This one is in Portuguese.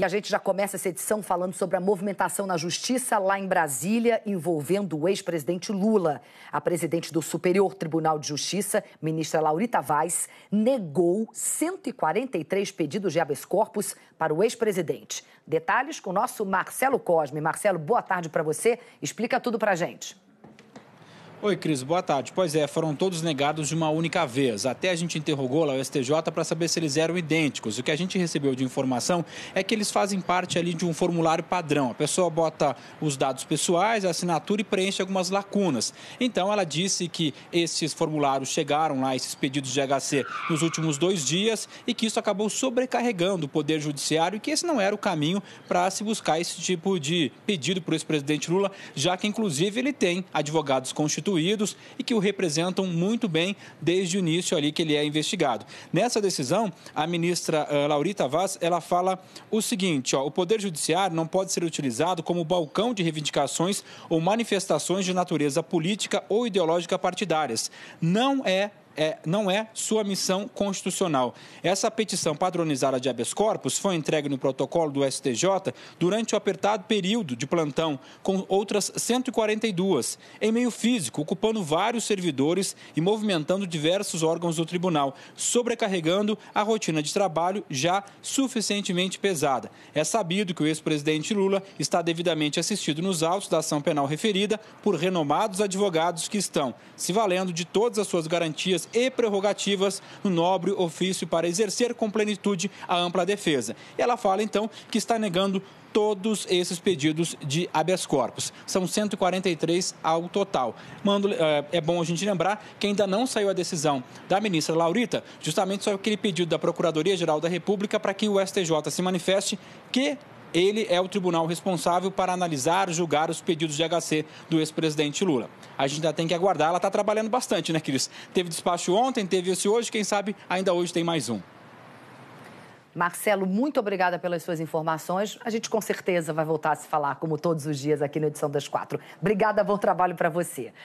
E a gente já começa essa edição falando sobre a movimentação na justiça lá em Brasília envolvendo o ex-presidente Lula. A presidente do Superior Tribunal de Justiça, ministra Laurita Vaz, negou 143 pedidos de habeas corpus para o ex-presidente. Detalhes com o nosso Marcelo Cosme. Marcelo, boa tarde para você. Explica tudo para a gente. Oi, Cris, boa tarde. Pois é, foram todos negados de uma única vez. Até a gente interrogou lá o STJ para saber se eles eram idênticos. O que a gente recebeu de informação é que eles fazem parte ali de um formulário padrão. A pessoa bota os dados pessoais, a assinatura e preenche algumas lacunas. Então, ela disse que esses formulários chegaram lá, esses pedidos de HC, nos últimos dois dias e que isso acabou sobrecarregando o Poder Judiciário e que esse não era o caminho para se buscar esse tipo de pedido para o ex-presidente Lula, já que, inclusive, ele tem advogados constitucionais constituídos e que o representam muito bem desde o início ali que ele é investigado. Nessa decisão, a ministra eh, Laurita Vaz, ela fala o seguinte, ó, o Poder Judiciário não pode ser utilizado como balcão de reivindicações ou manifestações de natureza política ou ideológica partidárias. Não é é, não é sua missão constitucional. Essa petição padronizada de habeas corpus foi entregue no protocolo do STJ durante o apertado período de plantão, com outras 142, em meio físico, ocupando vários servidores e movimentando diversos órgãos do tribunal, sobrecarregando a rotina de trabalho já suficientemente pesada. É sabido que o ex-presidente Lula está devidamente assistido nos autos da ação penal referida por renomados advogados que estão se valendo de todas as suas garantias e prerrogativas no nobre ofício para exercer com plenitude a ampla defesa. Ela fala, então, que está negando todos esses pedidos de habeas corpus. São 143 ao total. Mando, eh, é bom a gente lembrar que ainda não saiu a decisão da ministra Laurita, justamente sobre aquele pedido da Procuradoria-Geral da República para que o STJ se manifeste que ele é o tribunal responsável para analisar, julgar os pedidos de HC do ex-presidente Lula. A gente ainda tem que aguardar, ela está trabalhando bastante, né, Cris? Teve despacho ontem, teve esse hoje, quem sabe ainda hoje tem mais um. Marcelo, muito obrigada pelas suas informações. A gente com certeza vai voltar a se falar, como todos os dias, aqui na Edição das Quatro. Obrigada, bom trabalho para você.